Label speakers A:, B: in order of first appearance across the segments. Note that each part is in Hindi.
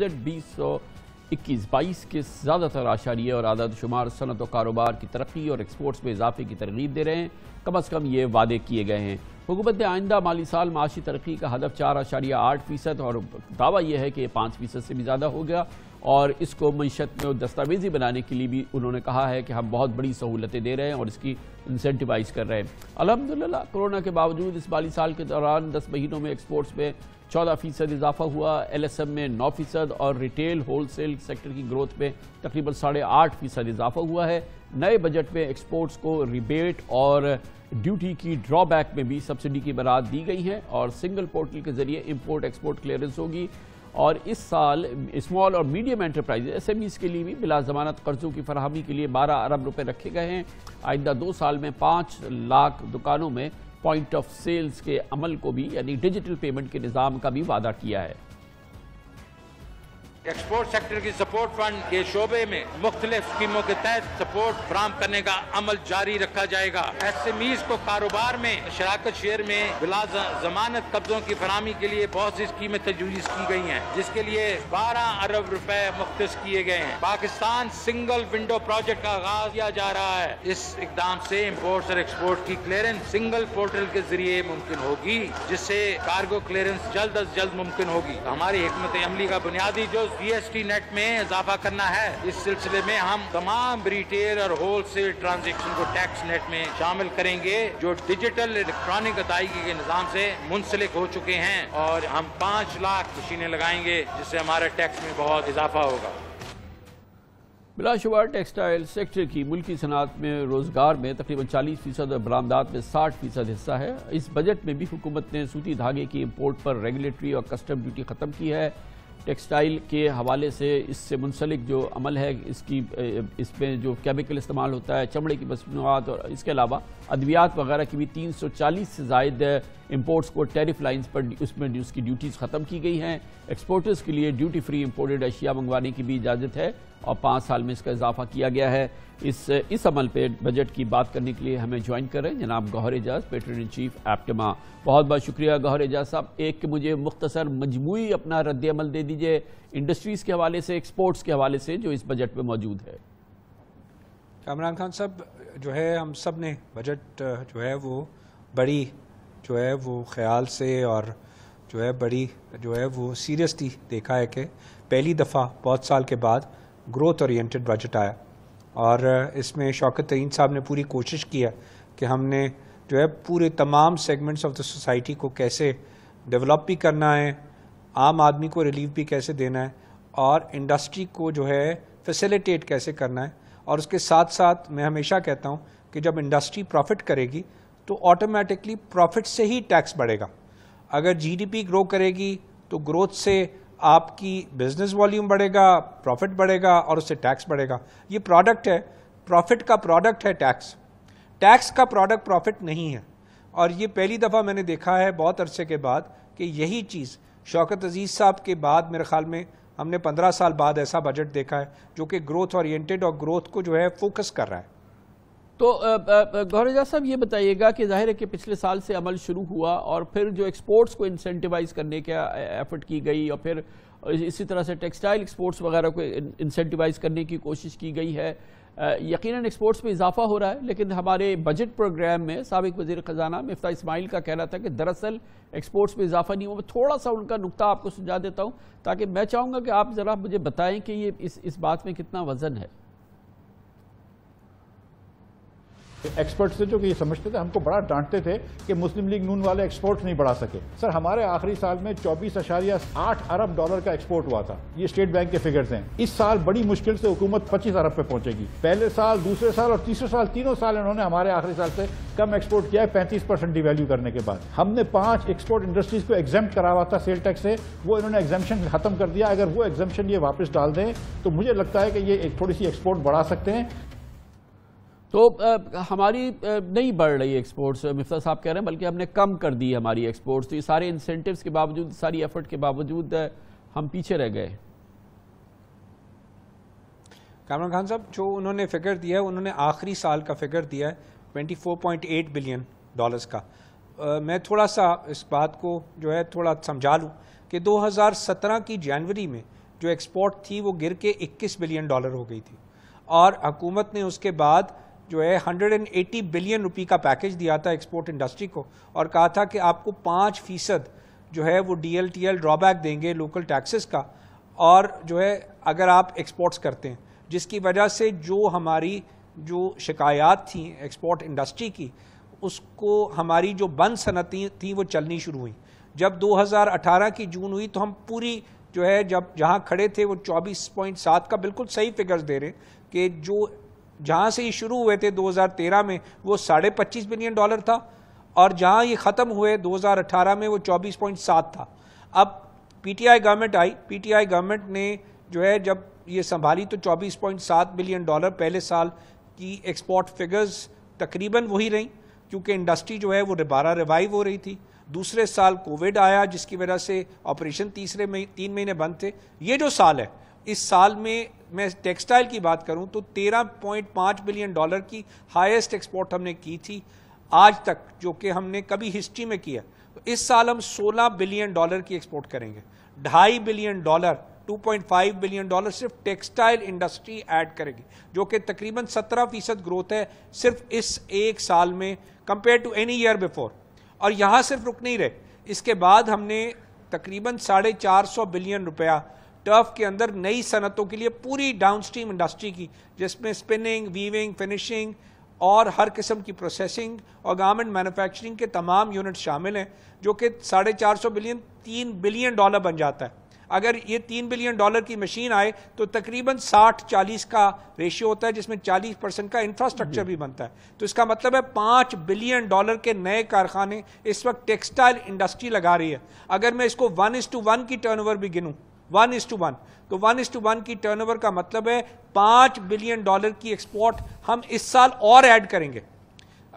A: बजट बीस सौ इक्कीस बाईस के ज़्यादातर आशारिये और आदत शुमार सनत व कारोबार की तरक्की और एक्सपोर्ट्स में इजाफे की तरगीब दे रहे हैं कम अज़ कम ये वादे किए गए हैं हुकूमत ने आइंदा माली साल माशी तरक्की का हदफ चार आशारिया आठ फ़ीसद और दावा यह है कि ये पाँच फ़ीसद से भी ज़्यादा हो गया और इसको मीशत में दस्तावेजी बनाने के लिए भी उन्होंने कहा है कि हम बहुत बड़ी सहूलतें दे रहे हैं और इसकी इंसेंटिवाइज कर रहे हैं अलहमदिल्ला कोरोना के बावजूद इस बाली साल के दौरान दस महीनों में एक्सपोर्ट्स में चौदह फीसद इजाफा हुआ एल एस एम में नौ फीसद और रिटेल होल सेल सेक्टर की ग्रोथ में तकरीबन साढ़े आठ फीसद इजाफा हुआ है नए बजट में एक्सपोर्ट्स को रिबेट और ड्यूटी की ड्रॉबैक में भी सब्सिडी की बरात दी गई है और सिंगल पोर्टल के जरिए इम्पोर्ट एक्सपोर्ट क्लियरेंस होगी और इस साल स्मॉल और मीडियम एंटरप्राइज एस के लिए भी बिला जमानत कर्जों की फरहमी के लिए बारह अरब रुपये रखे गए हैं आइंदा दो साल में पाँच लाख दुकानों में पॉइंट ऑफ सेल्स के अमल को भी यानी डिजिटल पेमेंट के निज़ाम का भी वादा किया है एक्सपोर्ट सेक्टर की सपोर्ट फंड के शोबे में मुख्तलिफ स्कीमों के तहत सपोर्ट फ्राहम करने का अमल जारी रखा जाएगा एस एम ईज को कारोबार में शराकत शेयर में बिला जमानत कब्जों की फरहमी के लिए बहुत सी स्कीमें तजवीज की गई हैं जिसके लिए बारह अरब रुपए मुख्त किए गए हैं पाकिस्तान सिंगल विंडो प्रोजेक्ट का आगाज किया जा रहा है इस इकदाम से इम्पोर्ट और एक्सपोर्ट की क्लियरेंस सिंगल पोर्टल के जरिए मुमकिन होगी जिससे कार्गो क्लियरेंस जल्द अज जल्द मुमकिन होगी हमारी हमत अमली का बुनियादी जो जीएसटी नेट में इजाफा करना है इस सिलसिले में हम तमाम रिटेल और होलसेल ट्रांजेक्शन को टैक्स नेट में शामिल करेंगे जो डिजिटल इलेक्ट्रॉनिक अदायगी के निजाम से मुंसलिक हो चुके हैं और हम पाँच लाख मशीनें लगाएंगे जिससे हमारे
B: टैक्स में बहुत इजाफा होगा
A: बिलाशुबार टेक्सटाइल सेक्टर की मुल्की सनात में रोज़गार में तकरीबन 40 फीसद और बरामदात में 60 फीसद हिस्सा है इस बजट में भी हुकूमत ने सूती धागे की इम्पोर्ट पर रेगुलेटरी और कस्टम ड्यूटी ख़त्म की है टेक्सटाइल के हवाले से इससे मुंसलिक जो अमल है इसकी इसमें जो केमिकल इस्तेमाल होता है चमड़े की मसनूआत और इसके अलावा अद्वियात वगैरह की भी 340 से जायद इम्पोर्ट्स को टेरिफ लाइन्स पर उसमें उसकी ड्यूटीज़ ख़त्म की गई हैं एक्सपोर्टर्स के लिए ड्यूटी फ्री इम्पोर्टेड अशिया मंगवाने की भी इजाज़त है और पाँच साल में इसका इजाफा किया गया है इस इस अमल पे बजट की बात करने के लिए हमें ज्वाइन कर रहे हैं जनाब गौहर एजाज पेट्रोल चीफ एप्टमा बहुत बहुत शुक्रिया गौहर एजाज साहब एक मुझे मुख्तसर मजमू अपना रद्द अमल दे दीजिए इंडस्ट्रीज़ के हवाले से एक्सपोर्ट्स के हवाले से जो इस बजट में मौजूद है
C: कामरान खान साहब जो है हम सब ने बजट जो है वो बड़ी जो है वो ख्याल से और जो है बड़ी जो है वो सीरियसली देखा है कि पहली दफ़ा बहुत साल के बाद ग्रोथ ओरिएंटेड बजट आया और इसमें शौकत तरीन साहब ने पूरी कोशिश किया कि हमने जो है पूरे तमाम सेगमेंट्स ऑफ द सोसाइटी को कैसे डेवलप भी करना है आम आदमी को रिलीफ भी कैसे देना है और इंडस्ट्री को जो है फैसिलिटेट कैसे करना है और उसके साथ साथ मैं हमेशा कहता हूँ कि जब इंडस्ट्री प्रॉफिट करेगी तो ऑटोमेटिकली प्रॉफिट से ही टैक्स बढ़ेगा अगर जीडीपी ग्रो करेगी तो ग्रोथ से आपकी बिजनेस वॉल्यूम बढ़ेगा प्रॉफिट बढ़ेगा और उससे टैक्स बढ़ेगा ये प्रोडक्ट है प्रॉफिट का प्रोडक्ट है टैक्स टैक्स का प्रोडक्ट प्रॉफिट नहीं है और ये पहली दफ़ा मैंने देखा है बहुत अरसे के बाद कि यही चीज़ शौकत अजीज़ साहब के बाद मेरे ख्याल में हमने पंद्रह साल बाद ऐसा बजट देखा है जो कि ग्रोथ ओरिएंटेड और ग्रोथ को जो है फोकस कर रहा है
A: तो गौरेजा साहब ये बताइएगा कि जाहिर है कि पिछले साल से अमल शुरू हुआ और फिर जो एक्सपोर्ट्स को इंसेंटिवाइज करने का एफर्ट की गई और फिर इसी तरह से टेक्सटाइल एक्सपोर्ट्स वगैरह को इंसेंटिवाइज करने की कोशिश की गई है यकीनन एक्सपोर्ट्स में इजाफा हो रहा है लेकिन हमारे बजट प्रोग्राम में सबक वजी ख़जाना मफ्ता इसमाइल का कहना था कि दरअसल एक्सपोर्ट्स में इजाफा नहीं हुआ मैं थोड़ा सा उनका नुकता आपको सुझा देता हूँ ताकि मैं चाहूँगा कि आप ज़रा मुझे बताएं कि ये इस इस बात में कितना वज़न है
C: एक्सपर्ट से जो कि ये समझते थे हमको बड़ा डांटते थे कि मुस्लिम लीग नून वाले एक्सपोर्ट नहीं बढ़ा सके सर हमारे आखिरी साल में चौबीस अशारिया आठ अरब डॉलर का एक्सपोर्ट हुआ था ये स्टेट बैंक के फिगर्स हैं इस साल बड़ी मुश्किल से हुकूमत पच्चीस अरब पे पहुंचेगी पहले साल दूसरे साल और तीसरे साल तीनों साल इन्होंने हमारे आखिरी साल से कम एक्सपोर्ट किया है पैंतीस परसेंट डिवेल्यू करने के बाद हमने पांच एक्सपोर्ट इंडस्ट्रीज को एग्जाम करा हुआ था सेल टैक्स से वो इन्होंने एग्जामेशन खत्म कर दिया अगर वो
A: एग्जामेशन ये वापस डाल दें तो मुझे लगता है कि ये थोड़ी सी एक्सपोर्ट बढ़ा सकते हैं तो आ, हमारी आ, नहीं बढ़ रही एक्सपोर्ट्स मिफ्ता साहब कह रहे हैं बल्कि हमने कम कर दी हमारी एक्सपोर्ट्स तो ये सारे इंसेंटिव्स के बावजूद सारी एफर्ट के बावजूद हम पीछे रह गए कामरान खान साहब जो उन्होंने फिगर दिया है उन्होंने
C: आखिरी साल का फिगर दिया है 24.8 बिलियन डॉलर्स का आ, मैं थोड़ा सा इस बात को जो है थोड़ा समझा लूँ कि दो की जनवरी में जो एक्सपोर्ट थी वो गिर के इक्कीस बिलियन डॉलर हो गई थी और हकूमत ने उसके बाद जो है 180 बिलियन रुपी का पैकेज दिया था एक्सपोर्ट इंडस्ट्री को और कहा था कि आपको पाँच फीसद जो है वो डी एल ड्रॉबैक देंगे लोकल टैक्सेस का और जो है अगर आप एक्सपोर्ट्स करते हैं जिसकी वजह से जो हमारी जो शिकायत थी एक्सपोर्ट इंडस्ट्री की उसको हमारी जो बंद सनती थी वो चलनी शुरू हुई जब 2018 की जून हुई तो हम पूरी जो है जब जहाँ खड़े थे वो 24.7 का बिल्कुल सही फिगर्स दे रहे हैं कि जो जहाँ से ये शुरू हुए थे 2013 में वो साढ़े पच्चीस बिलियन डॉलर था और जहाँ ये ख़त्म हुए 2018 में वो 24.7 था अब पीटीआई गवर्नमेंट आई पीटीआई गवर्नमेंट ने जो है जब ये संभाली तो 24.7 बिलियन डॉलर पहले साल की एक्सपोर्ट फिगर्स तकरीबन वही रहीं क्योंकि इंडस्ट्री जो है वो दोबारा रिवाइव हो रही थी दूसरे साल कोविड आया जिसकी वजह से ऑपरेशन तीसरे में तीन महीने बंद थे ये जो साल है इस साल में मैं टेक्सटाइल की बात करूं तो 13.5 बिलियन डॉलर की हाईएस्ट एक्सपोर्ट हमने की थी आज तक जो कि हमने कभी हिस्ट्री में किया तो इस साल हम 16 बिलियन डॉलर की एक्सपोर्ट करेंगे ढाई बिलियन डॉलर 2.5 बिलियन डॉलर सिर्फ टेक्सटाइल इंडस्ट्री ऐड करेगी जो कि तकरीबन 17 फीसद ग्रोथ है सिर्फ इस एक साल में compare to any year before और यहाँ सिर्फ रुक नहीं रहे इसके बाद हमने तकरीबन साढ़े चार सौ बिलियन रुपया टर्फ के अंदर नई सनतों के लिए पूरी डाउनस्ट्रीम इंडस्ट्री की जिसमें स्पिनिंग वीविंग फिनिशिंग और हर किस्म की प्रोसेसिंग और गारमेंट मैन्युफैक्चरिंग के तमाम यूनिट शामिल हैं जो कि साढ़े चार सौ बिलियन तीन बिलियन डॉलर बन जाता है अगर ये तीन बिलियन डॉलर की मशीन आए तो तकरीबन साठ चालीस का रेशियो होता है जिसमें चालीस परसेंट का इंफ्रास्ट्रक्चर भी बनता है तो इसका मतलब है पाँच बिलियन डॉलर के नए कारखाने इस वक्त टेक्सटाइल इंडस्ट्री लगा रही है अगर मैं इसको वन इस टू वन की टर्न भी गिनूँ वन इज टू वन तो वन इज टू वन की टर्नओवर का मतलब है पांच बिलियन डॉलर की एक्सपोर्ट हम इस साल और ऐड करेंगे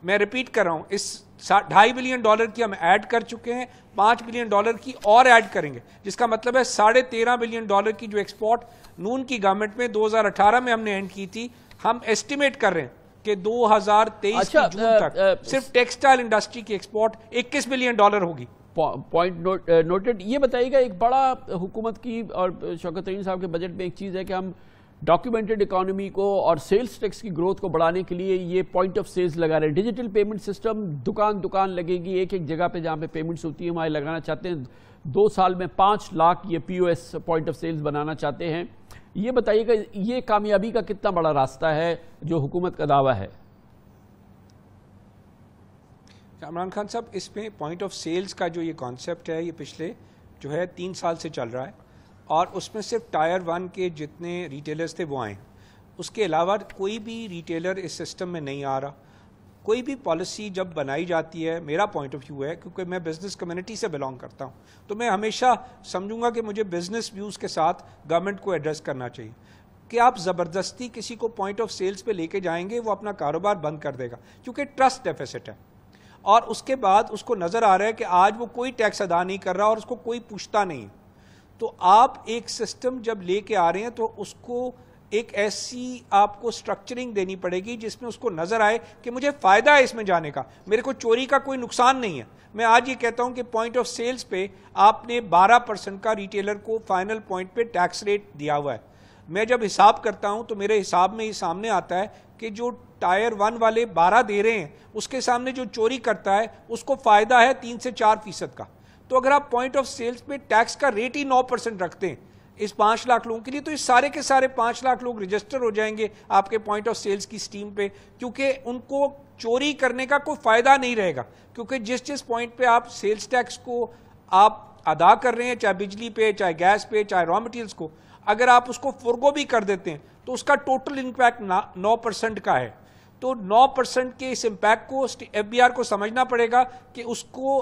C: मैं रिपीट कर रहा हूं इस ढाई बिलियन डॉलर की हम ऐड कर चुके हैं पांच बिलियन डॉलर की और ऐड करेंगे जिसका मतलब है साढ़े तेरह बिलियन डॉलर की जो एक्सपोर्ट नून की गवर्नमेंट में 2018 में हमने एंड की थी हम एस्टिमेट कर रहे हैं कि 2023 अच्छा, की जून तक आ, आ, सिर्फ टेक्सटाइल इंडस्ट्री की एक्सपोर्ट 21 बिलियन डॉलर
A: होगी पॉइंट नोट नोटेड ये बताइएगा एक बड़ा हुकूमत की और शौकत तरीन साहब के बजट में एक चीज़ है कि हम डॉक्यूमेंटेड इकोनॉमी को और सेल्स टैक्स की ग्रोथ को बढ़ाने के लिए ये पॉइंट ऑफ सेल्स लगा रहे हैं डिजिटल पेमेंट सिस्टम दुकान दुकान लगेगी एक एक जगह पे जहाँ पे पेमेंट्स होती है वहाँ लगाना चाहते हैं दो साल में पाँच लाख ये पीओएस पॉइंट ऑफ सेल्स बनाना चाहते हैं ये बताइएगा ये कामयाबी का कितना बड़ा रास्ता है जो हुकूमत का दावा है
C: इमरान खान साहब इसमें पॉइंट ऑफ सेल्स का जो ये कॉन्सेप्ट है ये पिछले जो है तीन साल से चल रहा है और उसमें सिर्फ टायर वन के जितने रिटेलर्स थे वो आए उसके अलावा कोई भी रिटेलर इस सिस्टम में नहीं आ रहा कोई भी पॉलिसी जब बनाई जाती है मेरा पॉइंट ऑफ व्यू है क्योंकि मैं बिज़नेस कम्युनिटी से बिलोंग करता हूँ तो मैं हमेशा समझूंगा कि मुझे बिज़नेस व्यूज़ के साथ गवर्नमेंट को एड्रेस करना चाहिए कि आप ज़बरदस्ती किसी को पॉइंट ऑफ सेल्स पे लेके जाएंगे वो अपना कारोबार बंद कर देगा क्योंकि ट्रस्ट डेफिसिट है और उसके बाद उसको नज़र आ रहा है कि आज वो कोई टैक्स अदा नहीं कर रहा और उसको कोई पूछता नहीं तो आप एक सिस्टम जब लेके आ रहे हैं तो उसको एक ऐसी आपको स्ट्रक्चरिंग देनी पड़ेगी जिसमें उसको नज़र आए कि मुझे फ़ायदा है इसमें जाने का मेरे को चोरी का कोई नुकसान नहीं है मैं आज ये कहता हूँ कि पॉइंट ऑफ सेल्स पे आपने 12 परसेंट का रिटेलर को फाइनल पॉइंट पे टैक्स रेट दिया हुआ है मैं जब हिसाब करता हूँ तो मेरे हिसाब में ये सामने आता है कि जो टायर वन वाले बारह दे रहे हैं उसके सामने जो चोरी करता है उसको फ़ायदा है तीन से चार फीसद का तो अगर आप पॉइंट ऑफ सेल्स पे टैक्स का रेट ही नौ परसेंट रखते हैं इस पांच लाख लोगों के लिए तो इस सारे के सारे पांच लाख लोग रजिस्टर हो जाएंगे आपके पॉइंट ऑफ सेल्स की स्टीम पे क्योंकि उनको चोरी करने का कोई फ़ायदा नहीं रहेगा क्योंकि जिस जिस पॉइंट पे आप सेल्स टैक्स को आप अदा कर रहे हैं चाहे बिजली पे चाहे गैस पे चाहे रॉ मटेरियल्स को अगर आप उसको फुरगो भी कर देते हैं तो उसका टोटल इम्पैक्ट नौ परसेंट का है तो नौ परसेंट के इस इंपैक्ट को एफबीआर को समझना पड़ेगा कि उसको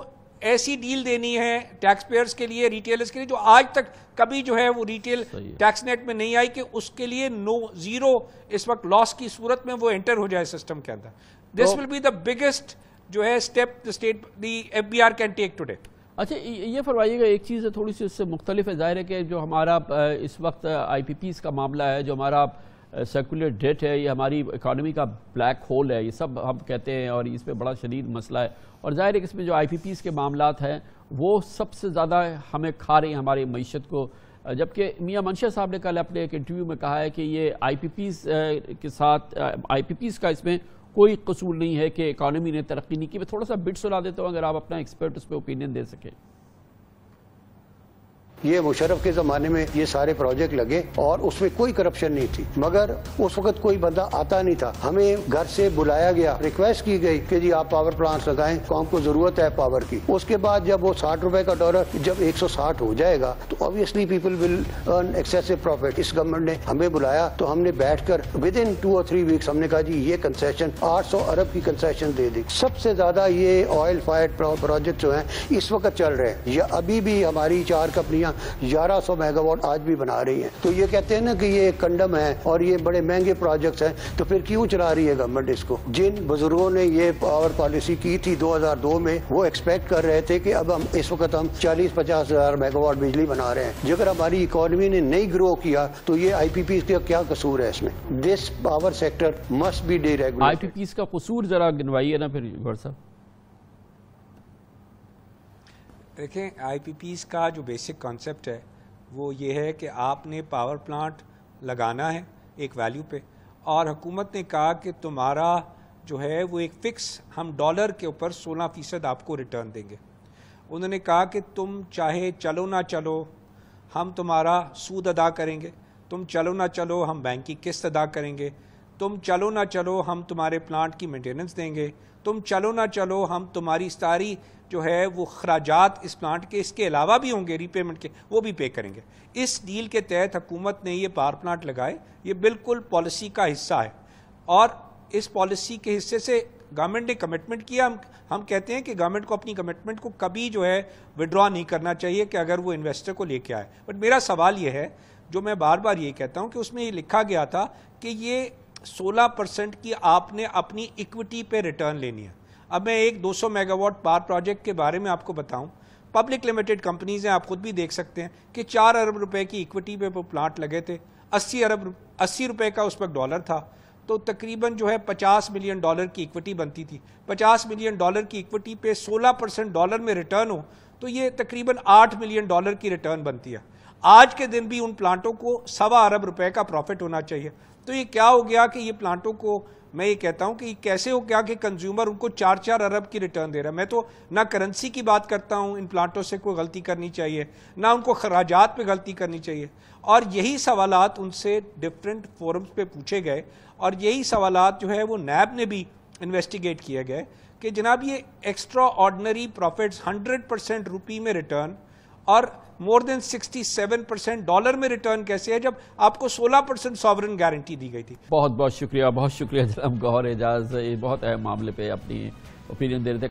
C: ऐसी डील देनी है टैक्स पेयर्स के लिए रिटेलर्स के लिए जो आज तक कभी जो है वो रिटेल टैक्स नेट में नहीं आई कि उसके लिए नो जीरो इस वक्त लॉस की सूरत में वो एंटर हो जाए
A: सिस्टम के अंदर this will
C: be the biggest जो है step the state the F B R can take today
A: अच्छा ये फरमाइएगा एक चीज़ है थोड़ी सी उससे मुख्तलिफ है ज़ाहिर है कि जो हमारा इस वक्त आई पी पी का मामला है जो हमारा सर्कुलर डेट है ये हमारी इकानमी का ब्लैक होल है ये सब हम कहते हैं और इस पर बड़ा शदीद मसला है और ज़ाहिर है कि इसमें जो आई पी पीज़ के मामला हैं वो सबसे ज़्यादा हमें खा रहे हैं हमारी मीशत को जबकि मियाँ मंशा साहब ने कल अपने एक इंटरव्यू में कहा है कि ये आई पी पी के साथ आई पी पी का इसमें कोई कसूल नहीं है कि इकानमी ने तरक्की नहीं की मैं थोड़ा सा बिट सुना देता हूँ अगर आप अपना एक्सपर्ट उस पर ओपिनियन
B: दे सकें ये मुशरफ के जमाने में ये सारे प्रोजेक्ट लगे और उसमें कोई करप्शन नहीं थी मगर उस वक्त कोई बंदा आता नहीं था हमें घर से बुलाया गया रिक्वेस्ट की गई कि जी आप पावर प्लांट लगाएं कौन तो को जरूरत है पावर की उसके बाद जब वो साठ रुपए का डॉलर जब एक सौ साठ हो जाएगा तो obviously people will earn excessive profit इस गवर्नमेंट ने हमें बुलाया तो हमने बैठकर विद इन टू और थ्री वीक्स हमने कहा जी ये कंसेशन 800 अरब की कंसेशन दे दी सबसे ज्यादा ये ऑयल फायर प्रोजेक्ट जो है इस वक्त चल रहे हैं या अभी भी हमारी चार कंपनियां कंपनियां 1100 मेगावाट आज भी बना रही हैं तो ये कहते हैं ना कि ये कंडम है और ये बड़े महंगे प्रोजेक्ट्स हैं तो फिर क्यों चला रही है गवर्नमेंट इसको जिन बुजुर्गों ने ये पावर पॉलिसी की थी 2002 में वो एक्सपेक्ट कर रहे थे कि अब हम इस वक्त हम चालीस पचास मेगावाट बिजली बना रहे हैं जगह हमारी इकोनॉमी ने नहीं ग्रो किया तो ये आईपीपी का क्या कसूर है इसमें this power sector must be deregulate
A: IPP का कसूर जरा गिनवाइए ना फिर साहब
C: देखें आई का जो बेसिक कॉन्सेप्ट है वो ये है कि आपने पावर प्लांट लगाना है एक वैल्यू पे और हुकूमत ने कहा कि तुम्हारा जो है वो एक फ़िक्स हम डॉलर के ऊपर 16 फ़ीसद आपको रिटर्न देंगे उन्होंने कहा कि तुम चाहे चलो ना चलो हम तुम्हारा सूद अदा करेंगे तुम चलो ना चलो हम बैंक की किस्त अदा करेंगे तुम चलो ना चलो हम तुम्हारे प्लांट की मेंटेनेंस देंगे तुम चलो ना चलो हम तुम्हारी सारी जो है वो खराजात इस प्लांट के इसके अलावा भी होंगे रीपेमेंट के वो भी पे करेंगे इस डील के तहत हुकूमत ने ये पावर प्लांट लगाए ये बिल्कुल पॉलिसी का हिस्सा है और इस पॉलिसी के हिस्से से गवर्नमेंट ने कमिटमेंट किया हम हम कहते हैं कि गवर्नमेंट को अपनी कमिटमेंट को कभी जो है विड्रॉ नहीं करना चाहिए कि अगर वो इन्वेस्टर को लेके आए बट मेरा सवाल ये है जो मैं बार बार ये कहता हूँ कि उसमें ये लिखा गया था कि ये 16 परसेंट की आपने अपनी इक्विटी पे रिटर्न लेनी है अब मैं एक 200 मेगावाट पावर प्रोजेक्ट के बारे में आपको बताऊं पब्लिक लिमिटेड कंपनीज हैं आप खुद भी देख सकते हैं कि चार अरब रुपए की इक्विटी पे वो प्लांट लगे थे अस्सी अरब अस्सी रुपए का उस पर डॉलर था तो तकरीबन जो है 50 मिलियन डॉलर की इक्विटी बनती थी 50 मिलियन डॉलर की इक्विटी पे 16 परसेंट डॉलर में रिटर्न हो तो ये तकरीबन 8 मिलियन डॉलर की रिटर्न बनती है आज के दिन भी उन प्लांटों को सवा अरब रुपए का प्रॉफिट होना चाहिए तो ये क्या हो गया कि ये प्लांटों को मैं ये कहता हूँ कि कैसे हो गया कि कंज्यूमर उनको चार चार अरब की रिटर्न दे रहा है मैं तो ना करेंसी की बात करता हूँ इन प्लांटों से कोई गलती करनी चाहिए ना उनको खराजात पे गलती करनी चाहिए और यही सवाल उनसे डिफरेंट फोरम्स पे पूछे गए और यही सवाल जो है वो नैब ने भी इन्वेस्टिगेट किया गया कि जनाब ये extraordinary profits hundred percent rupee में रिटर्न और मोर देन 67 परसेंट डॉलर में रिटर्न कैसे है
A: जब आपको 16 परसेंट सॉवरन गारंटी दी गई थी बहुत बहुत शुक्रिया बहुत शुक्रिया जनाब गौर एजाज ये बहुत अहम मामले पे अपनी ओपिनियन दे रहे थे